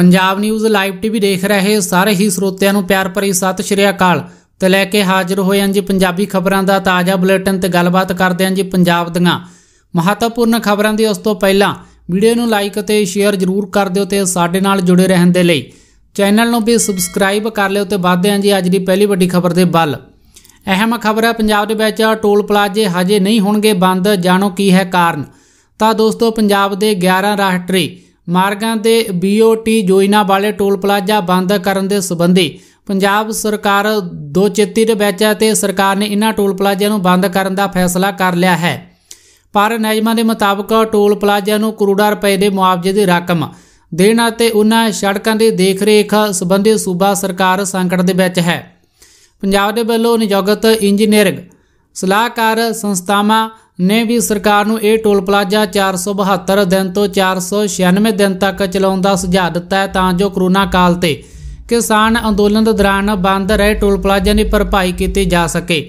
Punjab news live TV ਦੇਖ ਰਹੇ ਸਾਰੇ ਹੀ ਸਰੋਤਿਆਂ ਨੂੰ ਪਿਆਰ ਭਰੀ ਸਤਿ ਸ਼੍ਰੀ ਅਕਾਲ ਤੇ ਲੈ ਕੇ ਹਾਜ਼ਰ ਹੋਏ ਹਾਂ ਜੀ ਪੰਜਾਬੀ ਖਬਰਾਂ ਦਾ ਤਾਜ਼ਾ ਬੁਲੇਟਿਨ ਤੇ ਗੱਲਬਾਤ ਕਰਦੇ ਹਾਂ ਜੀ ਪੰਜਾਬ ਦੀਆਂ ਮਹੱਤਵਪੂਰਨ ਖਬਰਾਂ ਦੀ ਉਸ ਤੋਂ ਪਹਿਲਾਂ ਵੀਡੀਓ ਨੂੰ ਲਾਈਕ ਤੇ ਸ਼ੇਅਰ ਜ਼ਰੂਰ ਕਰ ਦਿਓ ਤੇ ਸਾਡੇ ਨਾਲ ਜੁੜੇ ਰਹਿਣ ਦੇ ਲਈ ਚੈਨਲ ਨੂੰ ਵੀ ਸਬਸਕ੍ਰਾਈਬ ਕਰ ਲਿਓ ਤੇ ਵਧਦੇ ਹਾਂ ਜੀ ਅੱਜ ਦੀ ਪਹਿਲੀ ਵੱਡੀ ਖਬਰ ਦੇ ਵੱਲ ਅਹਿਮ ਖਬਰ ਹੈ ਪੰਜਾਬ ਦੇ ਵਿੱਚ ਟੋਲ ਪਲਾਜ਼ੇ ਹਜੇ ਨਹੀਂ ਹੋਣਗੇ ਬੰਦ ਜਾਣੋ ਕੀ ਹੈ ਕਾਰਨ ਤਾਂ ਦੋਸਤੋ ਪੰਜਾਬ ਦੇ 11 ਰਾਸ਼ਟਰੀ ਮਾਰਗਾਂ ਦੇ BOT ਜੋਇਨਾ ਵਾਲੇ ਟੋਲ ਪਲਾਜ਼ਾ ਬੰਦ ਕਰਨ ਦੇ ਸਬੰਧੀ ਪੰਜਾਬ ਸਰਕਾਰ ਦੋ ਚੇਤੀ ਦੇ ਵਿੱਚ ਹੈ ਤੇ ਸਰਕਾਰ ਨੇ ਇਹਨਾਂ ਟੋਲ ਪਲਾਜ਼ਿਆਂ ਨੂੰ ਬੰਦ ਕਰਨ ਦਾ ਫੈਸਲਾ ਕਰ ਲਿਆ ਹੈ ਪਰ ਨਿਯਮਾਂ ਦੇ ਮੁਤਾਬਕ ਟੋਲ ਪਲਾਜ਼ਿਆਂ ਨੂੰ ਕਰੋੜਾਂ ਰੁਪਏ ਦੇ ਮੁਆਵਜ਼ੇ ਦੀ ਰਕਮ ਦੇਣ ਅਤੇ ਉਹਨਾਂ ਸੜਕਾਂ ਦੀ ਦੇਖਰੇਖ ਸੰਬੰਧੀ ਸੂਬਾ ਸਰਕਾਰ ਸੰਕਟ ਦੇ ਵਿੱਚ ਹੈ ਪੰਜਾਬ ਦੇ ਵੱਲੋਂ ਨਿਯੋਗਤ ਇੰਜੀਨੀਅਰਿੰਗ ਸਲਾਹਕਾਰ ਸੰਸਥਾਵਾਂ ਨੇ ਵੀ ਸਰਕਾਰ ਨੂੰ ਇਹ ਟੋਲ ਪਲਾਜ਼ਾ 472 ਦਿਨ ਤੋਂ 496 ਦਿਨ ਤੱਕ ਚਲਾਉਣ ਦਾ ਸੁਝਾਅ ਦਿੱਤਾ ਹੈ ਤਾਂ ਜੋ ਕਰੋਨਾ ਕਾਲ ਤੇ ਕਿਸਾਨ ਅੰਦੋਲਨ ਦੇ ਦੌਰਾਨ ਬੰਦ ਰਹੇ ਟੋਲ ਪਲਾਜ਼ਾ ਦੀ ਭਰਪਾਈ ਕੀਤੀ ਜਾ ਸਕੇ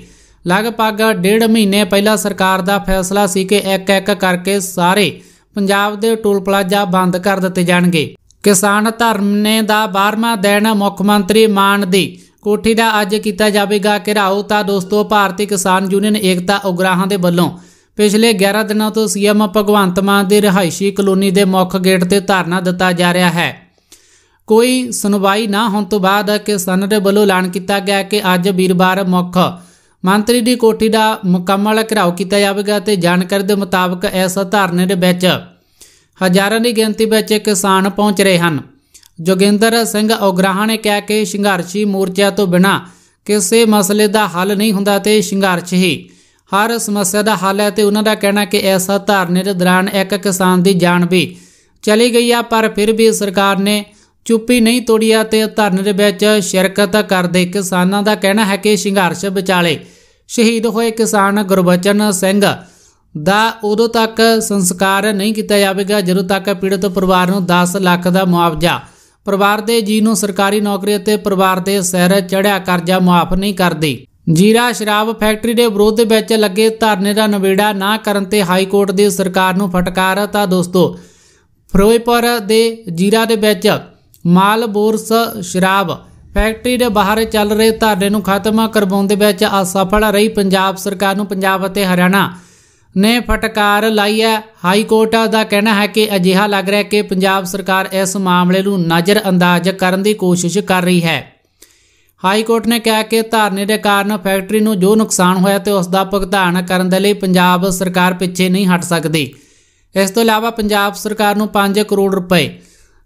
ਲਗਭਗ ਡੇਢ ਮਹੀਨੇ ਪਹਿਲਾਂ ਸਰਕਾਰ ਦਾ ਫੈਸਲਾ ਸੀ ਕਿ ਇੱਕ ਇੱਕ ਕਰਕੇ ਸਾਰੇ ਪੰਜਾਬ ਦੇ ਟੋਲ ਪਲਾਜ਼ਾ ਬੰਦ ਕਰ ਦਿੱਤੇ ਜਾਣਗੇ ਕਿਸਾਨ ਧਰਮ ਨੇ ਦਾ 12ਵਾਂ ਦਿਨ ਮੁੱਖ ਮੰਤਰੀ ਮਾਨ ਦੀ ਕੋਠੀ ਦਾ ਅੱਜ ਕੀਤਾ ਜਾਵੇਗਾ ਘਿਰਾਓ ਤਾਂ ਦੋਸਤੋ ਭਾਰਤੀ ਕਿਸਾਨ ਯੂਨੀਅਨ ਏਕਤਾ ਉਗਰਾਹਾਂ ਦੇ ਵੱਲੋਂ ਪਿਛਲੇ 11 ਦਿਨਾਂ ਤੋਂ ਸੀਐਮ ਭਗਵੰਤ ਮਾਨ ਦੇ ਰਹਾਇਸ਼ੀ ਕਲੋਨੀ ਦੇ ਮੁੱਖ ਗੇਟ ਤੇ ਧਰਨਾ ਦਿੱਤਾ ਜਾ ਰਿਹਾ ਹੈ ਕੋਈ ਸੁਣਵਾਈ ਨਾ ਹੋਣ ਤੋਂ ਬਾਅਦ ਕਿਸਾਨਾਂ ਦੇ ਵੱਲੋਂ ਐਲਾਨ ਕੀਤਾ ਗਿਆ ਕਿ ਅੱਜ ਵੀਰਵਾਰ ਮੁੱਖ ਮੰਤਰੀ ਦੀ ਕੋਠੀ ਦਾ ਮੁਕੰਮਲ ਘਿਰਾਓ ਕੀਤਾ ਜਾਵੇਗਾ ਤੇ ਜਾਣਕਾਰੀ ਦੇ ਮੁਤਾਬਕ ਇਸ ਧਰਨੇ ਦੇ ਵਿੱਚ ਹਜ਼ਾਰਾਂ ਦੀ ਗਿਣਤੀ ਵਿੱਚ ਕਿਸਾਨ ਪਹੁੰਚ ਰਹੇ ਹਨ ਜੋਗਿੰਦਰ ਸਿੰਘ ਔਗਰਾਹ ਨੇ ਕਿਹਾ ਕਿ ਸੰਘਰਸ਼ੀ ਮੋਰਚਿਆਂ ਤੋਂ ਬਿਨਾ ਕਿਸੇ ਮਸਲੇ ਦਾ ਹੱਲ ਨਹੀਂ ਹੁੰਦਾ ਤੇ ਸੰਘਰਸ਼ ਹੀ ਹਰ ਸਮੱਸਿਆ ਦਾ ਹੱਲ ਹੈ ਤੇ ਉਹਨਾਂ ਦਾ ਕਹਿਣਾ ਕਿ ਐਸਾ ਧਾਰਨੇ ਦੇ ਦੌਰਾਨ ਇੱਕ ਕਿਸਾਨ ਦੀ ਜਾਨ ਵੀ ਚਲੀ ਗਈ ਆ ਪਰ ਫਿਰ ਵੀ ਸਰਕਾਰ ਨੇ ਚੁੱਪੀ ਨਹੀਂ ਤੋੜੀ ਆ ਤੇ ਧਰਨੇ ਦੇ ਵਿੱਚ ਸ਼ਿਰਕਤ ਕਰਦੇ ਕਿਸਾਨਾਂ ਦਾ ਕਹਿਣਾ ਹੈ ਕਿ ਸੰਘਰਸ਼ ਵਿਚਾਲੇ ਸ਼ਹੀਦ ਹੋਏ ਕਿਸਾਨ ਗੁਰਬਚਨ ਸਿੰਘ ਦਾ ਉਦੋਂ ਤੱਕ ਸੰਸਕਾਰ ਨਹੀਂ ਕੀਤਾ ਜਾਵੇਗਾ ਜਦੋਂ ਤੱਕ ਪੀੜਤ ਪਰਿਵਾਰ ਨੂੰ 10 ਲੱਖ ਦਾ ਮੁਆਵਜ਼ਾ ਪਰਿਵਾਰ ਦੇ ਜੀ ਨੂੰ ਸਰਕਾਰੀ ਨੌਕਰੀ ਅਤੇ ਪਰਿਵਾਰ ਦੇ ਸਿਰ ਚੜਿਆ ਕਰਜ਼ਾ ਮਾਫ ਨਹੀਂ ਕਰਦੀ ਜੀਰਾ ਸ਼ਰਾਬ ਫੈਕਟਰੀ ਦੇ ਵਿਰੋਧ ਵਿੱਚ ਲੱਗੇ ਧਰਨੇ ਦਾ ਨਵੇੜਾ ਨਾ ਕਰਨ ਤੇ ਹਾਈ ਕੋਰਟ ਦੀ ਸਰਕਾਰ ਨੂੰ ਫਟਕਾਰ ਤਾਂ ਦੋਸਤੋ ਫਰੋਇਪੁਰ ਦੇ ਜੀਰਾ ਦੇ ਵਿੱਚ ਮਾਲ ਬੋਰਸ ਸ਼ਰਾਬ ਫੈਕਟਰੀ ਦੇ ਬਾਹਰ ਚੱਲ ਰਹੇ ਧਰਨੇ ਨੂੰ ਖਤਮ ਕਰਵਾਉਣ ਦੇ ਵਿੱਚ ਅਸਫਲ ਰਹੀ ਪੰਜਾਬ ਸਰਕਾਰ ਨੂੰ ਪੰਜਾਬ ਅਤੇ ਹਰਿਆਣਾ ਨੇ ਫਟਕਾਰ ਲਾਈ ਹੈ ਹਾਈ ਕੋਰਟ ਦਾ ਕਹਿਣਾ ਹੈ ਕਿ ਅਜਿਹਾ ਲੱਗ ਰਿਹਾ ਕਿ ਪੰਜਾਬ ਸਰਕਾਰ ਇਸ ਮਾਮਲੇ ਨੂੰ ਨਜ਼ਰ ਅੰਦਾਜ਼ ਕਰਨ ਦੀ ਕੋਸ਼ਿਸ਼ ਕਰ ਰਹੀ ਹੈ ਹਾਈ ਕੋਰਟ ਨੇ ਕਿਹਾ ਕਿ ਧਾਰਨੇ ਦੇ ਕਾਰਨ ਫੈਕਟਰੀ ਨੂੰ ਜੋ ਨੁਕਸਾਨ ਹੋਇਆ ਤੇ ਉਸ ਦਾ ਭੁਗਤਾਨ ਕਰਨ ਦੇ ਲਈ ਪੰਜਾਬ ਸਰਕਾਰ ਪਿੱਛੇ ਨਹੀਂ ਹਟ ਸਕਦੀ ਇਸ ਤੋਂ ਇਲਾਵਾ ਪੰਜਾਬ ਸਰਕਾਰ ਨੂੰ 5 ਕਰੋੜ ਰੁਪਏ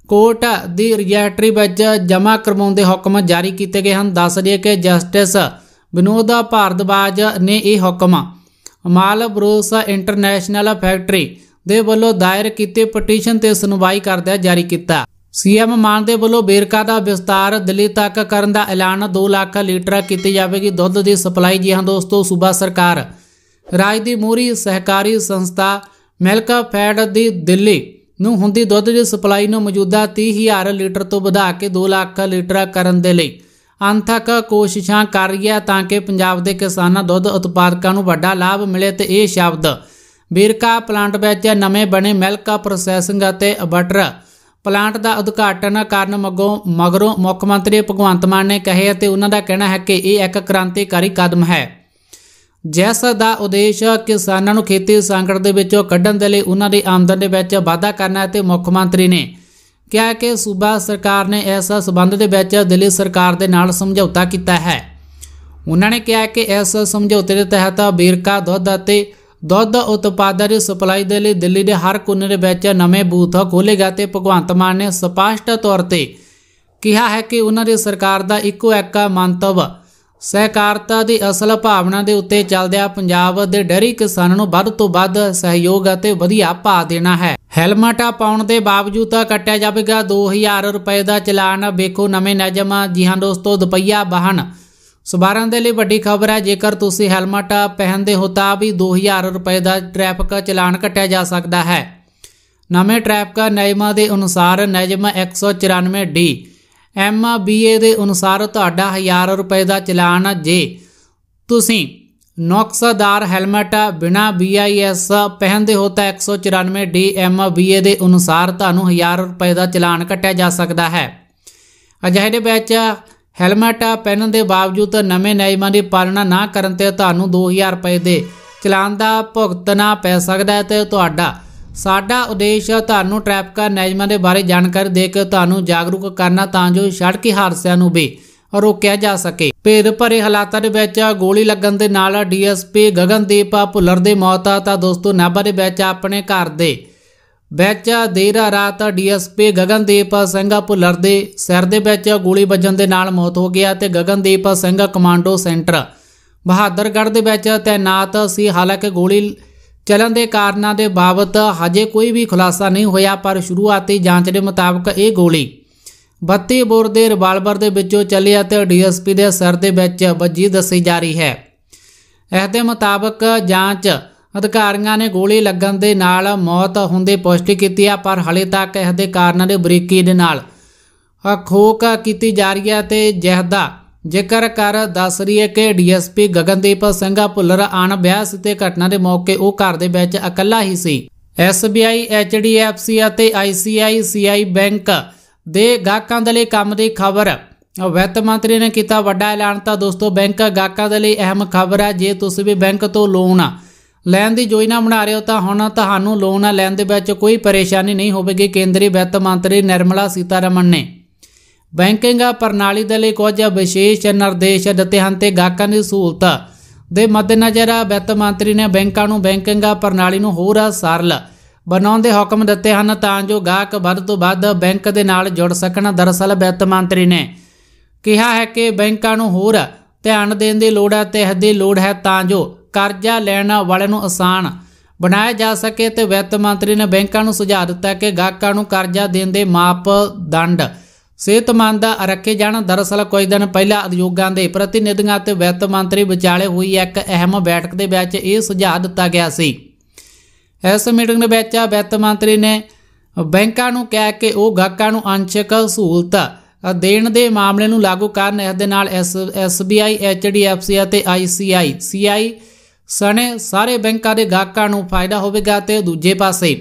ਕੋਰਟ ਦੀ ਰਜਿਸਟਰੀ ਵਿੱਚ ਜਮ੍ਹਾਂ ਕਰਵਾਉਣ ਦੇ ਹੁਕਮ ਜਾਰੀ ਕੀਤੇ ਗਏ ਹਨ ਦੱਸ ਦਈਏ ਕਿ ਜਸਟਿਸ ਵਿਨੋਦ ਭਾਰਦਵਾਜ ਨੇ ਇਹ ਹੁਕਮ ਮਾਲਬਰੋਸਾ ਇੰਟਰਨੈਸ਼ਨਲ ਫੈਕਟਰੀ ਦੇ ਵੱਲੋਂ ਦਾਇਰ ਕੀਤੇ ਪਟੀਸ਼ਨ ਤੇ ਸੁਣਵਾਈ ਕਰਦਿਆਂ ਜਾਰੀ ਕੀਤਾ ਸੀਐਮ ਮਾਨ ਦੇ ਵੱਲੋਂ ਬੇਰਕਾ ਦਾ ਵਿਸਤਾਰ ਦਿੱਲੀ ਤੱਕ ਕਰਨ ਦਾ ਐਲਾਨ 2 ਲੱਖ ਲੀਟਰ ਕੀਤੀ ਜਾਵੇਗੀ ਦੁੱਧ ਦੀ ਸਪਲਾਈ ਜੀ ਹਾਂ ਦੋਸਤੋ ਸੂਬਾ ਸਰਕਾਰ ਰਾਜ ਦੀ ਮੋਰੀ ਸਹਿਕਾਰੀ ਸੰਸਥਾ ਮਿਲਕਾ ਫੈਡ ਦੀ ਦਿੱਲੀ ਨੂੰ ਹੁੰਦੀ ਦੁੱਧ ਦੀ ਸਪਲਾਈ ਨੂੰ ਮੌਜੂਦਾ 30000 ਲੀਟਰ ਤੋਂ ਵਧਾ ਕੇ 2 ਲੱਖ ਲੀਟਰ ਕਰਨ ਦੇ ਲਈ ਅੰਤਕ ਕੋਸ਼ਿਸ਼ਾਂ ਕਰ ਰਹੀ ਹੈ ਤਾਂ ਕਿ ਪੰਜਾਬ ਦੇ ਕਿਸਾਨਾਂ ਦੁੱਧ ਉਤਪਾਦਕਾਂ ਨੂੰ ਵੱਡਾ ਲਾਭ ਮਿਲੇ ਤੇ ਇਹ ਸ਼ਬਦ ਬੀਰਕਾ ਪਲਾਂਟ ਵਿੱਚ ਨਵੇਂ ਬਣੇ ਮਿਲਕ ਪ੍ਰੋਸੈਸਿੰਗ ਅਤੇ ਬਟਰ ਪਲਾਂਟ ਦਾ ਉਦਘਾਟਨ ਕਰਨ ਮਗੋਂ ਮਗਰੋਂ ਮੁੱਖ ਮੰਤਰੀ ਭਗਵੰਤ ਮਾਨ ਨੇ ਕਹੇ ਅਤੇ ਉਹਨਾਂ ਦਾ ਕਹਿਣਾ ਹੈ ਕਿ ਇਹ ਇੱਕ ਕ੍ਰਾਂਤੀਕਾਰੀ ਕਦਮ ਹੈ ਜਿਸ ਦਾ ਉਦੇਸ਼ ਕਿਸਾਨਾਂ ਨੂੰ ਖੇਤੀ ਸੰਕਟ ਦੇ ਵਿੱਚੋਂ ਕੱਢਣ ਦੇ ਲਈ ਉਹਨਾਂ ਦੀ ਆਮਦਨ ਦੇ ਵਿੱਚ ਵਾਧਾ ਕਰਨਾ ਹੈ ਤੇ ਮੁੱਖ ਮੰਤਰੀ ਨੇ ਕਿਹਾ ਕਿ ਸੂਬਾ ਸਰਕਾਰ ਨੇ ਇਸ ਸਬੰਧ ਦੇ ਵਿੱਚ ਦਿੱਲੀ ਸਰਕਾਰ ਦੇ ਨਾਲ ਸਮਝੌਤਾ ਕੀਤਾ ਹੈ ਉਹਨਾਂ ਨੇ ਕਿਹਾ ਕਿ ਇਸ ਸਮਝੌਤੇ ਦੇ ਤਹਿਤ ਬੀਰਕਾ ਦੁੱਧ ਅਤੇ ਦੁੱਧ ਉਤਪਾਦਾਂ ਦੀ ਸਪਲਾਈ ਦੇ ਲਈ ਦਿੱਲੀ ਦੇ ਹਰ ਕੋਨੇ ਦੇ ਵਿੱਚ ਨਵੇਂ ਬੂਥ ਖੋਲੇਗਾ ਤੇ ਭਗਵੰਤ ਮਾਨ ਨੇ ਸਪਸ਼ਟ ਤੌਰ ਤੇ ਕਿਹਾ ਹੈ ਕਿ ਉਹਨਾਂ ਦੀ ਸਰਕਾਰ ਦਾ ਇੱਕੋ ਇੱਕ ਮੰਤਵ ਸਹਿਕਾਰਤਾ ਦੀ ਅਸਲ ਭਾਵਨਾ ਦੇ ਉੱਤੇ ਚੱਲਦਿਆਂ ਪੰਜਾਬ ਦੇ ਡੇਰੀ ਕਿਸਾਨਾਂ ਨੂੰ ਵੱਧ ਤੋਂ ਵੱਧ ਸਹਿਯੋਗ ਅਤੇ ਵਧੀਆ ਭਾਅ ਦੇਣਾ ਹੈ ਹੈਲਮਟਾ ਪਾਉਣ ਦੇ ਬਾਵਜੂਦ ਤਾਂ ਕੱਟਿਆ ਜਾਵੇਗਾ 2000 ਰੁਪਏ ਦਾ ਚਲਾਨ ਵੇਖੋ ਨਵੇਂ ਨਿਯਮ ਜੀ ਹਾਂ ਦੋਸਤੋ ਦੁਪਈਆ ਵਾਹਨ ਸਵਾਰਾਂ ਦੇ ਲਈ ਵੱਡੀ ਖਬਰ ਹੈ ਜੇਕਰ ਤੁਸੀਂ ਹੈਲਮਟ ਪਹਿਨਦੇ ਹੋ ਤਾਂ ਵੀ 2000 ਰੁਪਏ ਦਾ ਟ੍ਰੈਫਿਕ ਚਲਾਨ ਕੱਟਿਆ ਜਾ ਸਕਦਾ ਹੈ ਨਵੇਂ ਟ੍ਰੈਫਿਕ ਨਿਯਮਾਂ ਦੇ ਅਨੁਸਾਰ ਨਿਯਮ 194D ਐਮਆ ਬੀਏ ਦੇ ਅਨੁਸਾਰ ਤੁਹਾਡਾ 1000 ਰੁਪਏ ਦਾ ਚਲਾਨ ਜੇ ਤੁਸੀਂ ਨੌਕਸਦਾਰ ਹੈਲਮਟ ਬਿਨਾ BIS ਪਹਿਨਦੇ ਹੋ ਤਾਂ 194 DMBA ਦੇ ਅਨੁਸਾਰ ਤੁਹਾਨੂੰ 1000 ਰੁਪਏ ਦਾ ਚਲਾਨ ਕੱਟਿਆ ਜਾ ਸਕਦਾ ਹੈ ਅਜਿਹੇ ਦੇ ਵਿੱਚ ਹੈਲਮਟ ਪਹਿਨਣ ਦੇ ਬਾਵਜੂਦ ਨਵੇਂ ਨਿਯਮਾਂ ਦੀ ਪਾਲਣਾ ਨਾ ਕਰਨ ਤੇ ਤੁਹਾਨੂੰ 2000 ਰੁਪਏ ਦੇ ਚਲਾਨ ਦਾ ਭੁਗਤਣਾ ਪੈ ਸਕਦਾ ਹੈ ਤੇ ਤੁਹਾਡਾ ਸਾਡਾ ਉਦੇਸ਼ ਤੁਹਾਨੂੰ ਟ੍ਰੈਫਿਕ ਨਿਯਮਾਂ ਦੇ ਬਾਰੇ ਜਾਣਕਾਰੀ ਦੇ ਕੇ ਤੁਹਾਨੂੰ ਜਾਗਰੂਕ ਕਰਨਾ ਤਾਂ ਜੋ ਸੜਕੀ ਹਾਦਸਿਆਂ ਨੂੰ ਵੀ ਰੋਕਿਆ ਜਾ ਸਕੇ ਭੇਦ ਭਰੇ ਹਾਲਾਤਾਂ ਦੇ ਵਿੱਚ ਗੋਲੀ ਲੱਗਣ ਦੇ ਨਾਲ ਡੀਐਸਪੀ ਗਗਨਦੀਪ ਭੁੱਲਰ ਦੇ ਮੌਤ ਆ ਤਾਂ ਦੋਸਤੋ ਨਾਭਾ ਦੇ ਵਿੱਚ ਆਪਣੇ ਘਰ ਦੇ ਵਿੱਚ ਦੇਰ ਰਾਤ ਡੀਐਸਪੀ ਗਗਨਦੀਪ ਸਿੰਘ ਭੁੱਲਰ ਦੇ ਸਿਰ ਦੇ ਵਿੱਚ ਗੋਲੀ ਵੱਜਣ ਦੇ ਨਾਲ ਮੌਤ ਹੋ ਗਿਆ ਤੇ ਗਗਨਦੀਪ ਸਿੰਘ ਕਮਾਂਡੋ ਸੈਂਟਰ ਬਹਾਦਰਗੜ੍ਹ ਦੇ ਵਿੱਚ ਤੈਨਾਤ ਸੀ ਹਾਲਾਂਕਿ ਗੋਲੀ ਚਲਨ ਦੇ ਕਾਰਨਾਂ ਦੇ ਬਾਬਤ ਹਜੇ ਕੋਈ ਵੀ ਖੁਲਾਸਾ ਨਹੀਂ ਹੋਇਆ ਪਰ ਸ਼ੁਰੂਆਤੀ ਜਾਂਚ ਦੇ ਮੁਤਾਬਕ ਇਹ ਗੋਲੀ 32 ਬੋਰ ਦੇ ਰਿਵਾਲਵਰ ਦੇ ਵਿੱਚੋਂ ਚੱਲੀ ਅਤੇ ਡੀਐਸਪੀ ਦੇ ਸਿਰ ਦੇ ਵਿੱਚ ਵੱਜੀ ਦੱਸੀ ਜਾ ਰਹੀ ਹੈ ਇਸ ਦੇ ਮੁਤਾਬਕ ਜਾਂਚ ਅਧਿਕਾਰੀਆਂ ਨੇ ਗੋਲੀ ਲੱਗਣ ਦੇ ਨਾਲ ਮੌਤ ਹੁੰਦੇ ਪੁਸ਼ਟੀ ਕੀਤੀ ਆ ਪਰ ਹਲੇ ਤੱਕ ਇਸ ਦੇ ਕਾਰਨਾਂ ਦੇ ਬਰੀਕੀ ਦੇ ਨਾਲ ਖੋਕ ਕੀਤੀ ਜਾ ਰਹੀ ਹੈ ਤੇ ਜਹਦਾ ਜੇਕਰ ਕਰ ਦੱਸ ਰਹੀ ਹੈ ਕਿ ਡੀਐਸਪੀ ਗਗਨਦੀਪ ਸਿੰਘ ਭੁੱਲਰ ਅਣਬਿਆਸ ਤੇ ਘਟਨਾ ਦੇ ਮੌਕੇ ਉਹ ਘਰ ਦੇ ਵਿੱਚ ਇਕੱਲਾ ਹੀ ਸੀ ਐਸਬੀਆਈ ਐਚਡੀਐਫਸੀ ਅਤੇ ਆਈਸੀਆਈਸੀਆਈ ਬੈਂਕ ਦੇ ਗਾਹਕਾਂ ਦੇ ਲਈ ਕੰਮ ਦੀ ਖਬਰ ਵਿੱਤ ਮੰਤਰੀ ਨੇ ਕੀਤਾ ਵੱਡਾ ਐਲਾਨ ਤਾਂ ਦੋਸਤੋ ਬੈਂਕ ਗਾਹਕਾਂ ਦੇ ਲਈ ਅਹਿਮ ਖਬਰ ਹੈ ਜੇ ਤੁਸੀਂ ਵੀ ਬੈਂਕ ਤੋਂ ਲੋਨ ਲੈਣ ਦੀ ਯੋਜਨਾ ਬਣਾ ਰਹੇ ਹੋ ਤਾਂ ਹੁਣ ਤੁਹਾਨੂੰ ਲੋਨ ਲੈਣ ਦੇ ਵਿੱਚ ਕੋਈ ਪਰੇਸ਼ਾਨੀ ਨਹੀਂ ਹੋਵੇਗੀ ਕੇਂਦਰੀ ਵਿੱਤ ਮੰਤਰੀ ਨਿਰਮਲਾ ਸੀਤਾਰਮਨ ਨੇ ਬੈਂਕਿੰਗ ਪ੍ਰਣਾਲੀ ਦੇ ਲਈ ਕੁਝ ਵਿਸ਼ੇਸ਼ ਨਿਰਦੇਸ਼ ਦਿੱਤੇ ਹਨ ਤੇ ਗਾਹਕਾਂ ਦੀ ਸਹੂਲਤ ਦੇ ਮੱਦੇਨਜ਼ਰ ਵਿੱਤ ਮੰਤਰੀ ਨੇ ਬੈਂਕਾਂ ਨੂੰ ਬੈਂਕਿੰਗ ਪ੍ਰਣਾਲੀ ਨੂੰ ਹੋਰ ਸਰਲ ਬਣਾਉਣ ਦੇ ਹੁਕਮ ਦਿੱਤੇ ਹਨ ਤਾਂ ਜੋ ਗਾਹਕ ਵੱਧ ਤੋਂ ਵੱਧ ਬੈਂਕ ਦੇ ਨਾਲ ਜੁੜ ਸਕਣ ਦਰਸਲ ਵਿੱਤ ਮੰਤਰੀ ਨੇ ਕਿਹਾ ਹੈ ਕਿ ਬੈਂਕਾਂ ਨੂੰ ਹੋਰ ਧਿਆਨ ਦੇਣ ਦੀ ਲੋੜ ਹੈ ਤੇ ਹੱਦੀ ਦੀ ਲੋੜ ਹੈ ਤਾਂ ਜੋ ਕਰਜ਼ਾ ਲੈਣ ਵਾਲਿਆਂ ਨੂੰ ਆਸਾਨ ਬਣਾਇਆ ਜਾ ਸਕੇ ਤੇ ਵਿੱਤ ਮੰਤਰੀ ਨੇ ਬੈਂਕਾਂ ਨੂੰ ਸੁਝਾਅ ਦਿੱਤਾ ਕਿ ਗਾਹਕਾਂ ਨੂੰ ਕਰਜ਼ਾ ਦੇਣ ਦੇ ਮਾਪਦੰਡ ਦਾ ਰੱਖੇ ਜਾਣ ਦਰਸਲ ਕੁਝ ਦਿਨ ਪਹਿਲਾਂ ਉਦਯੋਗਾਂ ਦੇ ਪ੍ਰਤੀਨਿਧੀਆਂ ਅਤੇ ਵਿੱਤ ਮੰਤਰੀ ਵਿਚਾਲੇ ਹੋਈ ਇੱਕ ਅਹਿਮ ਬੈਠਕ ਦੇ ਵਿੱਚ ਇਹ ਸੁਝਾਅ ਦਿੱਤਾ ਗਿਆ ਸੀ ਇਸ ਮੀਟਿੰਗ ਦੇ ਵਿੱਚ ਵਿੱਤ ਮੰਤਰੀ ਨੇ ਬੈਂਕਾਂ ਨੂੰ ਕਹਿ ਕੇ ਉਹ ਗਾਹਕਾਂ ਨੂੰ ਅੰਸ਼ਕ ਸਹੂਲਤ ਦੇਣ ਦੇ ਮਾਮਲੇ ਨੂੰ ਲਾਗੂ ਕਰਨ ਇਸ ਦੇ ਨਾਲ SBI HDFC ਅਤੇ ICICI ਸਣੇ ਸਾਰੇ ਬੈਂਕਾਂ ਦੇ ਗਾਹਕਾਂ ਨੂੰ ਫਾਇਦਾ ਹੋਵੇਗਾ ਤੇ ਦੂਜੇ ਪਾਸੇ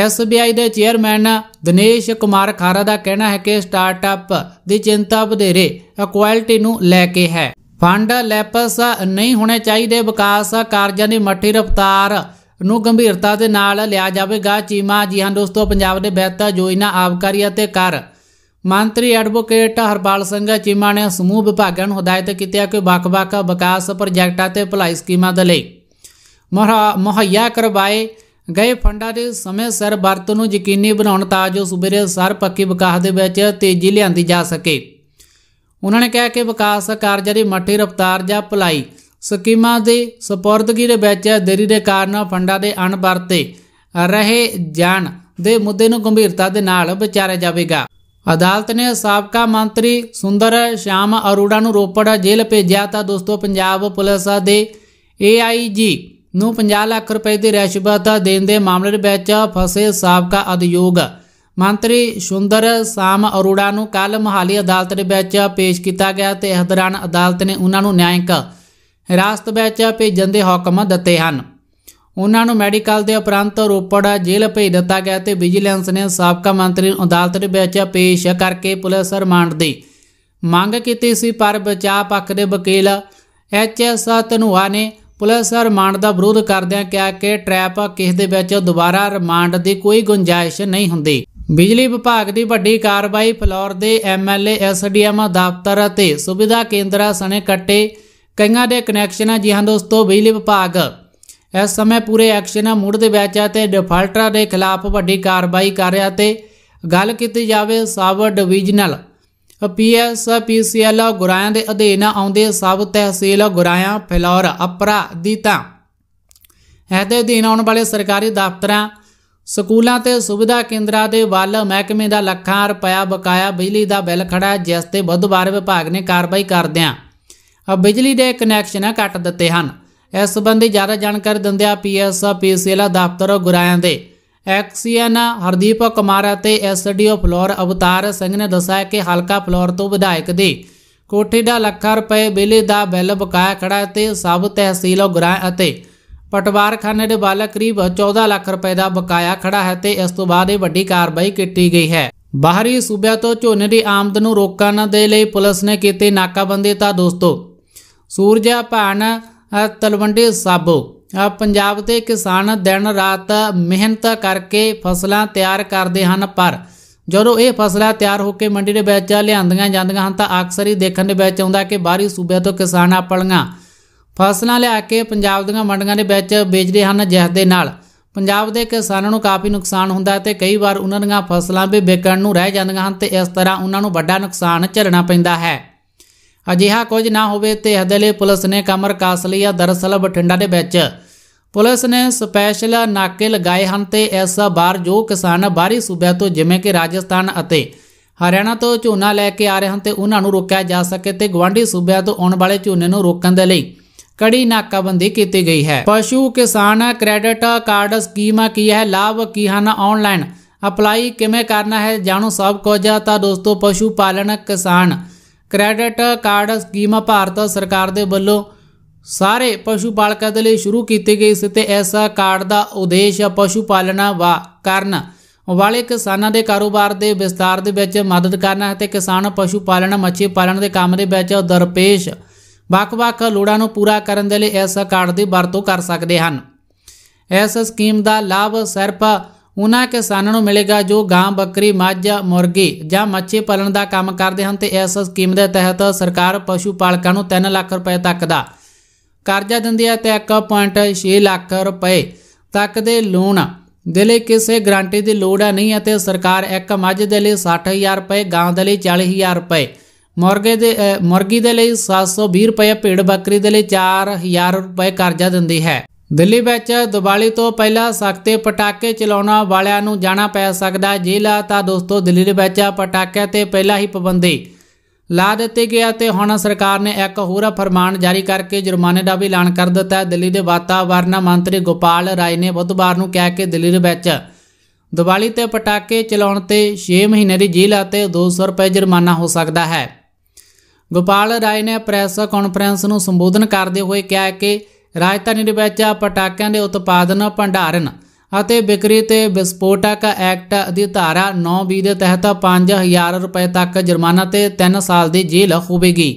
ਐਸਬੀਆਈ ਦੇ ਚੇਅਰਮੈਨ ਦਿਨੇਸ਼ ਕੁਮਾਰ ਖਾਰਾ ਦਾ ਕਹਿਣਾ ਹੈ ਕਿ ਸਟਾਰਟਅਪ ਦੀ ਚਿੰਤਾ ਵਧੇਰੇ ਕੁਆਲਿਟੀ ਨੂੰ ਲੈ ਕੇ ਹੈ ਫੰਡ ਲੈਪਸ ਨਹੀਂ ਹੋਣੇ ਚਾਹੀਦੇ ਵਿਕਾਸ ਕਾਰਜਾਂ ਦੀ ਮੱਠੀ ਰਫ਼ਤਾਰ ਨੂੰ ਗੰਭੀਰਤਾ ਦੇ ਨਾਲ ਲਿਆ ਜਾਵੇਗਾ ਚੀਮਾ ਜੀ ਹਾਂ ਦੋਸਤੋ ਪੰਜਾਬ ਦੇ ਬਿਹਤਰ ਯੋਜਨਾ ਆਬਕਾਰੀ ਅਤੇ ਕਰ ਮੰਤਰੀ ਐਡਵੋਕੇਟ ਹਰਪਾਲ ਸਿੰਘ ਚੀਮਾ ਨੇ ਸਮੂਹ ਵਿਭਾਗਾਂ ਨੂੰ ਹਦਾਇਤ ਕੀਤੀ ਹੈ ਕਿ ਵੱਖ-ਵੱਖ ਵਿਕਾਸ ਪ੍ਰੋਜੈਕਟਾਂ ਤੇ ਭਲਾਈ ਸਕੀਮਾਂ ਦੇ ਲਈ ਮੁਹੱਈਆ ਕਰਵਾਏ ਗਏ ਫੰਡਾਂ ਦੇ ਸਮੇਂ ਸਿਰ ਵਰਤ ਨੂੰ ਯਕੀਨੀ ਬਣਾਉਣ ਤਾਂ ਜੋ ਸੂਬੇ ਦੇ ਸਰ ਪੱਕੀ ਵਿਕਾਸ ਦੇ ਵਿੱਚ ਤੇਜ਼ੀ ਲਿਆਂਦੀ ਜਾ ਸਕੇ ਉਹਨਾਂ ਨੇ ਕਿਹਾ ਕਿ ਵਿਕਾਸ ਕਾਰਜਾਂ ਦੀ ਮੱਠੀ ਰਫ਼ਤਾਰ ਜਾਂ ਭਲਾਈ ਸਕੀਮਾਂ ਦੇ ਸਪੁਰਦਗੀ ਦੇ ਵਿੱਚ ਦੇਰੀ ਦੇ ਕਾਰਨ ਫੰਡਾਂ ਦੇ ਅਣਵਰਤੇ ਰਹੇ ਜਾਣ ਦੇ ਮੁੱਦੇ ਨੂੰ ਗੰਭੀਰਤਾ ਦੇ ਨਾਲ ਵਿਚਾਰਿਆ ਜਾਵੇਗਾ ਅਦਾਲਤ ਨੇ ਸਾਬਕਾ ਮੰਤਰੀ ਸੁੰਦਰ ਸ਼ਾਮ ਅਰੋੜਾ ਨੂੰ ਰੋਪੜ ਜੇਲ੍ਹ ਭੇਜਿਆ ਤਾਂ ਦੋਸਤੋ ਪੰਜਾਬ ਪੁਲਿਸ ਦੇ ਏਆਈਜੀ ਨੂੰ 50 ਲੱਖ ਰੁਪਏ ਦੀ ਰਿਸ਼ਵਤ ਦੇਣ ਦੇ ਮਾਮਲੇ ਵਿੱਚ ਫਸੇ ਸਾਬਕਾ ਅਧਿਯੋਗ ਮੰਤਰੀ ਸੁੰਦਰ ਸਾਮ ਅਰੋੜਾ ਨੂੰ ਕੱਲ ਮਹਾਲੀ ਅਦਾਲਤ ਦੇ ਵਿੱਚ ਪੇਸ਼ ਕੀਤਾ ਗਿਆ ਤੇ ਇਸ ਦੌਰਾਨ ਅਦਾਲਤ ਨੇ ਉਹਨਾਂ ਨੂੰ ਨਿਆਂਇਕ ਹਿਰਾਸਤ ਵਿੱਚ ਭੇਜਣ ਦੇ ਹੁਕਮ ਦਿੱਤੇ ਹਨ ਉਹਨਾਂ ਨੂੰ ਮੈਡੀਕਲ ਦੇ ਉਪਰੰਤ ਰੋਪੜ ਜੇਲ੍ਹ ਭੇਜ ਦਿੱਤਾ ਗਿਆ ਤੇ ਵਿਜੀਲੈਂਸ ਨੇ ਸਾਬਕਾ ਮੰਤਰੀ ਨੂੰ ਅਦਾਲਤ ਦੇ ਵਿੱਚ ਪੇਸ਼ ਕਰਕੇ ਪੁਲਿਸ ਰਿਮਾਂਡ ਦੀ ਮੰਗ ਕੀਤੀ ਸੀ ਪਰ ਬਚਾਅ ਪੱਖ ਦੇ ਵਕੀਲ ਐਚ ਐਸ ਤਨੂਆ ਨੇ ਪੁਲਿਸ ਰਿਮਾਂਡ ਦਾ ਵਿਰੋਧ ਕਰਦਿਆਂ ਕਿਹਾ ਕਿ ਟ੍ਰੈਪ ਕਿਸ ਦੇ ਵਿੱਚ ਦੁਬਾਰਾ ਰਿਮਾਂਡ ਦੀ ਕੋਈ ਗੁੰਜਾਇਸ਼ ਨਹੀਂ ਹੁੰਦੀ ਬਿਜਲੀ ਵਿਭਾਗ ਦੀ ਵੱਡੀ ਕਾਰਵਾਈ ਫਲੋਰ ਦੇ ਐਮਐਲਏ ਐਸਡੀਐਮ ਦਫ਼ਤਰ ਅਤੇ ਸੁਵਿਧਾ ਕੇਂਦਰਾਂ ਸਣੇ ਕੱਟੇ ਕਈਆਂ ਦੇ ਕਨੈਕਸ਼ਨ ਜੀ ਹਾਂ ਦੋਸਤੋ ਬਿਜਲੀ ਵਿਭਾਗ ਇਸ ਸਮੇਂ ਪੂਰੇ ਐਕਸ਼ਨ ਮੂਡ ਦੇ ਵਿੱਚ ਹੈ ਤੇ ਡਿਫਾਲਟਰਾਂ ਦੇ ਖਿਲਾਫ ਵੱਡੀ ਕਾਰਵਾਈ ਕਰ ਰਿਹਾ ਤੇ ਗੱਲ ਕੀਤੀ ਜਾਵੇ sub divisional PSPCL PCL Goraya ਦੇ ਅਧੀਨ ਆਉਂਦੇ ਸਬ ਤਹਿਸੀਲ ਗੁਰਾਇਆਂ ਫਲੋਰ ਅਪਰਾ ਦੀਤਾ ਇਹਦੇ ਅਧੀਨ ਆਉਣ ਵਾਲੇ ਸਰਕਾਰੀ ਦਫ਼ਤਰਾਂ ਸਕੂਲਾਂ ਤੇ ਸੁਵਿਧਾ ਕੇਂਦਰਾਂ ਦੇ ਵੱਲ ਮਹਿਕਮੇ ਦਾ ਲੱਖਾਂ ਰੁਪਇਆ ਬਕਾਇਆ ਬਿਜਲੀ ਦਾ ਬਿੱਲ ਖੜਾ ਜਿਸ ਤੇ ਬੁੱਧਵਾਰ ਵਿਭਾਗ ਨੇ ਕਾਰਵਾਈ ਕਰਦਿਆਂ ਬਿਜਲੀ ਦੇ ਕਨੈਕਸ਼ਨ ਕੱਟ ਦਿੱਤੇ ਹਨ ਇਸ ਸੰਬੰਧੀ ਜ਼ਿਆਦਾ ਜਾਣਕਾਰੀ ਦਿੰਦਿਆਂ ਪੀਐਸਪੀਸੀਐਲ ਪੀਸੀਐਲ ਦਫ਼ਤਰ ਗੁਰਾਇਆਂ ਦੇ ਐਕਸੀਐਨ ਹਰਦੀਪ ਕੁਮਾਰ ਅਤੇ ਐਸਡੀਓ ਫਲੋਰ ਅਵਤਾਰ ਸਿੰਘ ਨੇ ਦੱਸਿਆ ਕਿ ਹਲਕਾ ਫਲੋਰ ਤੋਂ ਵਿਧਾਇਕ ਦੇ ਕੋਠੇ ਦਾ ਲੱਖਾਂ ਰੁਪਏ ਬਿੱਲ ਦਾ ਬਿੱਲ ਬਕਾਇਆ ਖੜਾ ਤੇ ਸਭ ਤਹਿਸੀਲ ਗੁਰਾਂ ਅਤੇ ਪਟਵਾਰਖਾਨੇ ਦੇ ਬਾਲਾ ਕਰੀਬ 14 ਲੱਖ ਰੁਪਏ ਦਾ ਬਕਾਇਆ ਖੜਾ ਹੈ ਤੇ ਇਸ ਤੋਂ ਬਾਅਦ ਇਹ ਵੱਡੀ ਕਾਰਵਾਈ ਕੀਤੀ ਗਈ ਹੈ ਬਾਹਰੀ ਸੂਬਿਆਂ ਤੋਂ ਝੋਨੇ ਦੀ ਆਮਦ ਨੂੰ ਰੋਕਣ ਦੇ ਲਈ ਪੁਲਿਸ ਨੇ ਕੀਤੀ ਨਾਕਾਬੰਦੀ ਤਾਂ ਦੋਸਤੋ ਸੂਰਜਾ ਭਾਨ ਤਲਵੰਡੀ ਸਾਬੋ ਪੰਜਾਬ ਦੇ ਕਿਸਾਨ ਦਿਨ ਰਾਤ ਮਿਹਨਤ ਕਰਕੇ ਫਸਲਾਂ ਤਿਆਰ ਕਰਦੇ ਹਨ ਪਰ ਜਦੋਂ ਇਹ ਫਸਲਾਂ ਤਿਆਰ ਹੋ ਕੇ ਮੰਡੀ ਦੇ ਵਿੱਚ ਲਿਆਂਦੀਆਂ ਜਾਂਦੀਆਂ ਹਨ ਤਾਂ ਅਕਸਰ ਹੀ ਦੇਖਣ ਦੇ ਵਿੱਚ ਆਉਂਦਾ ਕਿ ਬਾਹਰੀ ਸੂਬਿਆਂ ਤੋਂ ਕਿਸਾਨ ਆਪਣੀਆਂ ਫਸਲਾਂ ਲਿਆ ਕੇ ਪੰਜਾਬ ਦੀਆਂ ਮੰਡੀਆਂ ਦੇ ਵਿੱਚ ਵੇਚਦੇ ਹਨ ਜਿਸ ਦੇ ਨਾਲ ਪੰਜਾਬ ਦੇ ਕਿਸਾਨਾਂ ਨੂੰ ਕਾਫੀ ਨੁਕਸਾਨ ਹੁੰਦਾ ਤੇ ਕਈ ਵਾਰ ਉਹਨਾਂ ਦੀਆਂ ਫਸਲਾਂ ਵੀ ਵਿਕਣ ਨੂੰ ਰਹਿ ਜਾਂਦੀਆਂ ਹਨ ਤੇ ਇਸ ਤਰ੍ਹਾਂ ਉਹਨਾਂ ਨੂੰ ਵੱਡਾ ਨੁਕਸਾਨ ਝੱਲਣਾ ਪੈਂਦਾ ਹੈ ਅਜਿਹਾ ਕੁਝ ਨਾ ਹੋਵੇ ਤੇ ਹਦਲੇ ਪੁਲਿਸ ਨੇ ਕਮਰ ਕਾਸ ਲਈ ਦਰਸਲ ਬਠਿੰਡਾ ਦੇ ਵਿੱਚ ਪੁਲਿਸ ਨੇ ਸਪੈਸ਼ਲ ਨਾਕੇ ਲਗਾਏ ਹਨ ਤੇ ਇਸ ਵਾਰ ਜੋ ਕਿਸਾਨ ਬਾਹਰੀ ਸੂਬਿਆਂ ਤੋਂ ਜਿਵੇਂ ਕਿ ਰਾਜਸਥਾਨ ਅਤੇ ਹਰਿਆਣਾ ਤੋਂ ਝੋਨਾ ਲੈ ਕੇ ਆ ਰਹੇ ਹਨ ਤੇ ਉਹਨਾਂ ਨੂੰ ਰੋਕਿਆ ਜਾ ਸਕੇ ਤੇ ਗਵਾਂਢੀ ਸੂਬਿਆਂ ਤੋਂ ਆਉਣ ਵਾਲੇ ਝੋਨੇ ਨੂੰ ਰੋਕਣ ਦੇ ਲਈ ਕੜੀ ਨਾਕਾਬੰਦੀ ਕੀਤੀ ਗਈ ਹੈ ਪਸ਼ੂ ਕਿਸਾਨ ਕ੍ਰੈਡਿਟ ਕਾਰਡ ਸਕੀਮ ਕੀ ਹੈ ਲਾਭ ਕੀ ਹਨ ਆਨਲਾਈਨ ਅਪਲਾਈ ਕਿਵੇਂ ਕਰਨਾ ਹੈ ਜਾਣੋ ਸਭ ਕੁਝ ਤਾਂ ਦੋਸਤੋ ਪਸ਼ੂ ਪਾਲਣ ਕਿਸਾਨ ਕ੍ਰੈਡਿਟ ਕਾਰਡ ਸਕੀਮ ਭਾਰਤ ਸਰਕਾਰ ਦੇ ਵੱਲੋਂ ਸਾਰੇ ਪਸ਼ੂ ਪਾਲਕਾਂ ਦੇ ਲਈ ਸ਼ੁਰੂ ਕੀਤੀ ਗਈ ਸੀ ਤੇ ਇਸ ਕਾਰਡ ਦਾ ਉਦੇਸ਼ ਪਸ਼ੂ ਪਾਲਣਾ ਵਾ ਕਰਨ ਵਾਲੇ ਕਿਸਾਨਾਂ ਦੇ ਕਾਰੋਬਾਰ ਦੇ ਵਿਸਤਾਰ ਦੇ ਵਿੱਚ ਮਦਦ ਕਰਨਾ ਹੈ ਤੇ ਕਿਸਾਨ ਪਸ਼ੂ ਪਾਲਣ ਮੱਛੀ ਪਾਲਣ ਦੇ ਕੰਮ ਦੇ ਵਿੱਚ ਦਰਪੇਸ਼ ਵੱਖ-ਵੱਖ ਲੋੜਾਂ ਨੂੰ ਪੂਰਾ ਕਰਨ ਦੇ ਲਈ ਇਸ ਕਾਰਡ ਦੀ ਵਰਤੋਂ ਕਰ ਸਕਦੇ ਹਨ ਇਸ ਸਕੀਮ ਦਾ ਲਾਭ ਸਿਰਫ ਉਹਨਾਂ ਕਿਸਾਨਾਂ ਨੂੰ ਮਿਲੇਗਾ ਜੋ ਗਾਂ ਬੱਕਰੀ ਮੱਝ ਮੁਰਗੀ ਜਾਂ ਮੱਛੀ ਪਾਲਣ ਦਾ ਕੰਮ ਕਰਦੇ ਹਨ ਤੇ ਇਸ ਸਕੀਮ ਦੇ ਤਹਿਤ ਸਰਕਾਰ ਪਸ਼ੂ ਪਾਲਕਾਂ ਨੂੰ 3 ਲੱਖ ਰੁਪਏ ਤੱਕ ਦਾ ਕਰਜ਼ਾ ਦਿੰਦੀ ਹੈ ਤੇ 1.6 ਲੱਖ ਰੁਪਏ ਤੱਕ ਦੇ ਲੋਨ ਦੇ ਲਈ ਕਿਸੇ ਗਾਰੰਟੀ ਦੀ ਲੋੜ ਨਹੀਂ ਅਤੇ ਸਰਕਾਰ ਇੱਕ ਮੱਝ ਦੇ ਲਈ 60000 ਰੁਪਏ ਗਾਂ ਦੇ ਲਈ 40000 ਰੁਪਏ ਮੁਰਗੇ ਦੇ ਮੁਰਗੀ ਦੇ ਲਈ 720 ਰੁਪਏ ਭੇਡ ਬੱਕਰੀ ਦੇ ਲਈ 4000 ਰੁਪਏ ਕਰਜ਼ਾ ਦਿੰਦੀ ਹੈ ਦਿੱਲੀ ਵਿੱਚ ਦੀਵਾਲੀ ਤੋਂ ਪਹਿਲਾਂ ਸਖਤੇ ਪਟਾਕੇ ਚਲਾਉਣਾ ਵਾਲਿਆਂ ਨੂੰ ਜਾਣਾ ਪੈ ਸਕਦਾ ਜ਼ਿਲ੍ਹਾ ਤਾਂ ਦੋਸਤੋ ਦਿੱਲੀ ਦੇ ਵਿੱਚ ਪਟਾਕਿਆਂ ਤੇ ਪਹਿਲਾਂ ਹੀ ਪਾਬੰਦੀ ਲਾ ਦਿੱਤੀ ਗਈ ਤੇ ਹੁਣ ਸਰਕਾਰ ਨੇ ਇੱਕ ਹੋਰ ਫਰਮਾਨ ਜਾਰੀ ਕਰਕੇ ਜੁਰਮਾਨੇ ਦਾ ਵੀ ਐਲਾਨ ਕਰ ਦਿੱਤਾ ਹੈ ਦਿੱਲੀ ਦੇ ਵਾਤਾਵਰਣ ਮੰਤਰੀ ਗੋਪਾਲ ਰਾਏ ਨੇ ਬੁੱਧਵਾਰ ਨੂੰ ਕਿਹਾ ਕਿ ਦਿੱਲੀ ਦੇ ਵਿੱਚ ਦੀਵਾਲੀ ਤੇ ਪਟਾਕੇ ਚਲਾਉਣ ਤੇ 6 ਮਹੀਨੇ ਦੀ ਜੇਲ੍ਹ ਅਤੇ 200 ਰੁਪਏ ਜੁਰਮਾਨਾ ਹੋ ਸਕਦਾ ਹੈ ਗੋਪਾਲ ਰਾਏ ਨੇ ਪ੍ਰੈਸ ਕਾਨਫਰੰਸ ਨੂੰ ਸੰਬੋਧਨ ਕਰਦੇ ਹੋਏ ਕਿਹਾ ਕਿ ਰਾਜਧਾਨੀ ਦੇ ਵਿੱਚ ਪਟਾਕਿਆਂ ਦੇ ਉਤਪਾਦਨ ਭੰਡਾਰਨ ਅਤੇ ਵਿਕਰੀ ਤੇ ਵਿਸਪੋਟਕ ਐਕਟ ਦੀ ਧਾਰਾ 9B ਦੇ ਤਹਿਤ 5000 ਰੁਪਏ ਤੱਕ ਜੁਰਮਾਨਾ ਤੇ 3 ਸਾਲ ਦੀ ਜੇਲ੍ਹ ਹੋਵੇਗੀ